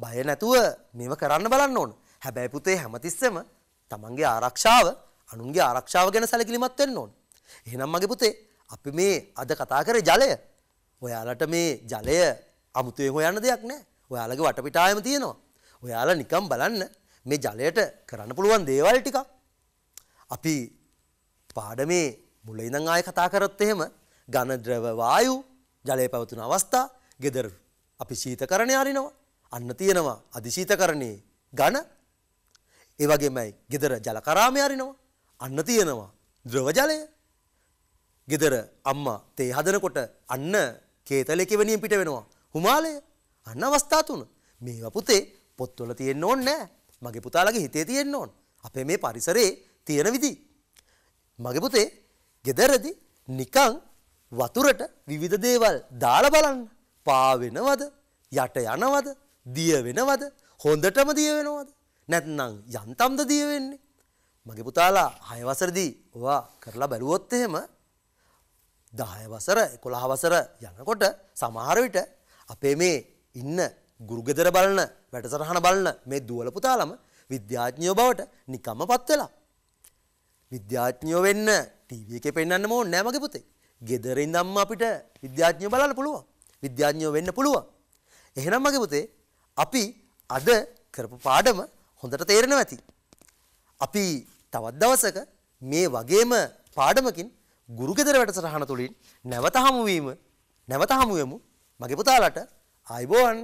බය නැතුව මේව කරන්න බලන්න ඕන. හැබැයි පුතේ හැමතිස්සෙම තමන්ගේ ආරක්ෂාව අනුන්ගේ ආරක්ෂාව ගැන සැලකිලිමත් වෙන්න ඕන. එහෙනම් මගේ පුතේ අපි මේ අද කතා කරේ ජලය. ඔයාලට මේ ජලය අමුතුවෙන් හොයන්න දෙයක් නැහැ. ඔයාලගේ වටපිටාවෙම තියෙනවා. ඔයාලා නිකම් බලන්න මේ ජලයට කරන්න පුළුවන් දේවල් ටිකක්. අපි පාඩමේ මුල ඉඳන් ආයෙ කතා කරොත් එහෙම ඝන ද්‍රව වායු ජලයේ පැවතුන අවස්ථා, gedara අපි ශීතකරණය අරිනවා. අන්න තියෙනවා අධිශීතකරණයේ ඝන ඒ වගේමයි gedara ජලකරාමේ අරිනවා අන්න තියෙනවා ද්‍රව ජලය gedara අම්මා තේ හදනකොට අන්න කේතලේ කිවෙනියෙන් පිට වෙනවා හුමාලය අන්න අවස්ථා තුන මේවා පුතේ පොත්වල තියෙන්න ඕනේ නෑ මගේ පුතාලගේ හිතේ තියෙන්න ඕන අපේ මේ පරිසරයේ තියෙන විදි මගේ පුතේ ගෙදරදි නිකං වතුරට විවිධ දේවල් දාලා බලන්න පාවෙනවද යට යනවද දිය වෙනවද? හොඳටම දිය වෙනවද? නැත්නම් යන්තම්ද දිය වෙන්නේ? මගේ පුතාලා 6 වසරේදී ඔවා කරලා බැලුවොත් එහෙම 10 වසර 11 වසර යනකොට සමහර විට අපේ මේ ඉන්න ගුරුගෙදර බලන වැඩසටහන බලන මේ දුවල පුතාලම විද්‍යාඥයෝ බවට නිකම්මපත් වෙලා. විද්‍යාඥයෝ වෙන්න ටීවී එකේ පෙන්වන්න ඕනේ නෑ මගේ පුතේ. ගෙදරින් දම්ම අපිට විද්‍යාඥයෝ බලන්න පුළුවන්. විද්‍යාඥයෝ වෙන්න පුළුවන්. එහෙනම් මගේ පුතේ අපි අද කරපු පාඩම හොඳට තේරෙනවා ඇති. අපි තවත් දවසක මේ වගේම පාඩමකින් ගුරුගෙදර වැඩසටහන තුළින් නැවත හමුවීම නැවත හමුවෙමු මගේ පුතාලට ආයිබෝවන්.